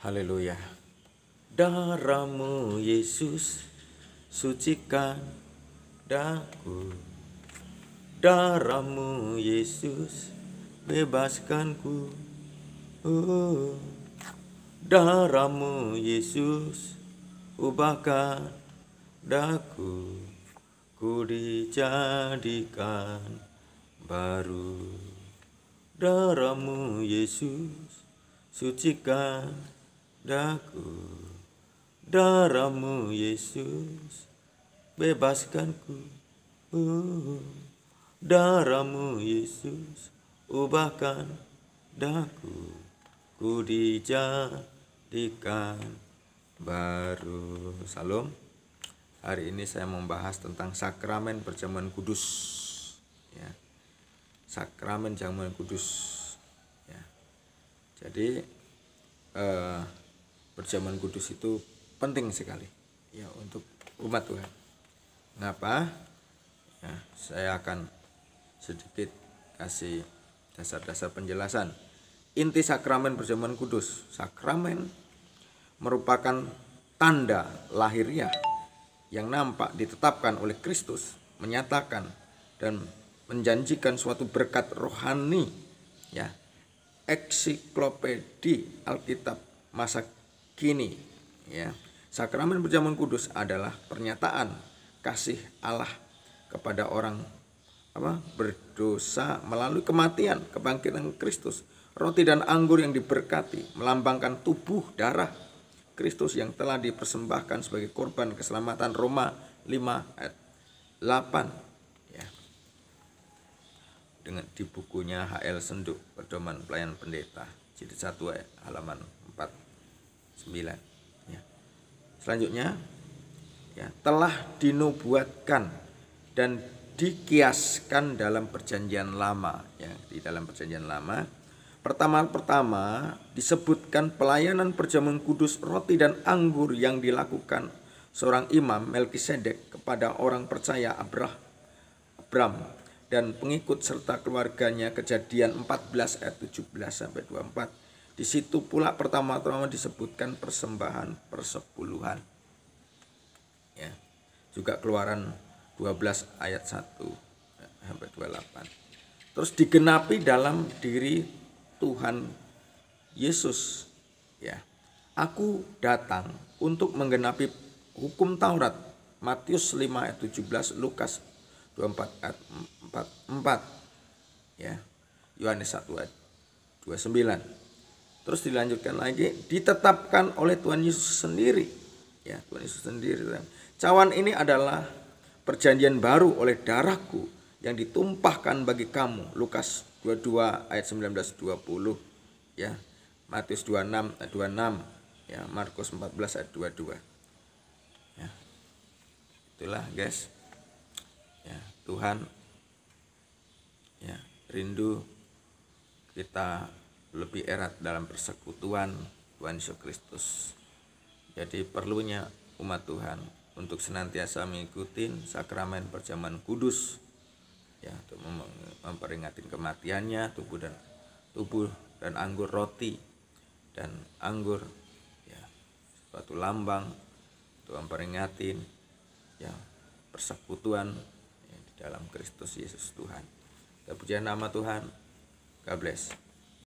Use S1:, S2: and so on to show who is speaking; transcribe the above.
S1: Haleluya. Darahmu Yesus sucikan daku. Darahmu Yesus bebaskanku. Uh. darahmu Yesus ubahkan daku. Ku dijadikan baru. Darahmu Yesus sucikan daku darahmu Yesus bebaskanku uh, darahmu Yesus ubahkan daku ku
S2: dijadikan baru Salam hari ini saya membahas tentang sakramen perjamuan kudus ya sakramen jamuan kudus ya jadi eh, perjamuan kudus itu penting sekali ya untuk umat Tuhan. Kenapa? Nah, ya, saya akan sedikit kasih dasar-dasar penjelasan. Inti sakramen perjamuan kudus. Sakramen merupakan tanda lahirnya yang nampak ditetapkan oleh Kristus, menyatakan dan menjanjikan suatu berkat rohani ya eksiklopedi Alkitab masa kini. Ya. Sakramen perjamuan kudus adalah pernyataan kasih Allah kepada orang apa berdosa melalui kematian kebangkitan Kristus roti dan anggur yang diberkati melambangkan tubuh darah Kristus yang telah dipersembahkan sebagai korban keselamatan Roma 5 ayat 8 ya. dengan di bukunya HL Senduk Pedoman Pelayan Pendeta jadi satu eh, halaman 4 9. Ya. Selanjutnya ya, telah dinubuatkan dan dikiaskan dalam perjanjian lama ya di dalam perjanjian lama pertama-pertama disebutkan pelayanan perjamuan kudus roti dan anggur yang dilakukan seorang imam Melkisedek kepada orang percaya Abrah Abram dan pengikut serta keluarganya kejadian 14 ayat 17 sampai 24 di situ pula pertama-tama disebutkan persembahan persepuluhan. Ya. Juga keluaran 12 ayat 1 ya, sampai 28. Terus digenapi dalam diri Tuhan Yesus. Ya. Aku datang untuk menggenapi hukum Taurat. Matius 5 ayat 17, Lukas 24 ayat 44. Ya. Yohanes 1 ayat 29. Terus dilanjutkan lagi, ditetapkan oleh Tuhan Yesus sendiri. Ya, Tuhan Yesus sendiri. Cawan ini adalah perjanjian baru oleh darahku yang ditumpahkan bagi kamu. Lukas 22 ayat 19 20 ya. Matius 26 ayat 26 ya, Markus 14 ayat 22. Ya. Itulah guys. Ya, Tuhan ya rindu kita lebih erat dalam persekutuan Tuhan Yesus Kristus. Jadi perlunya umat Tuhan untuk senantiasa mengikuti sakramen perjamuan kudus ya untuk memperingati kematiannya tubuh dan tubuh dan anggur roti dan anggur ya suatu lambang untuk memperingati ya persekutuan ya, di dalam Kristus Yesus Tuhan. Terpujian nama Tuhan. God bless.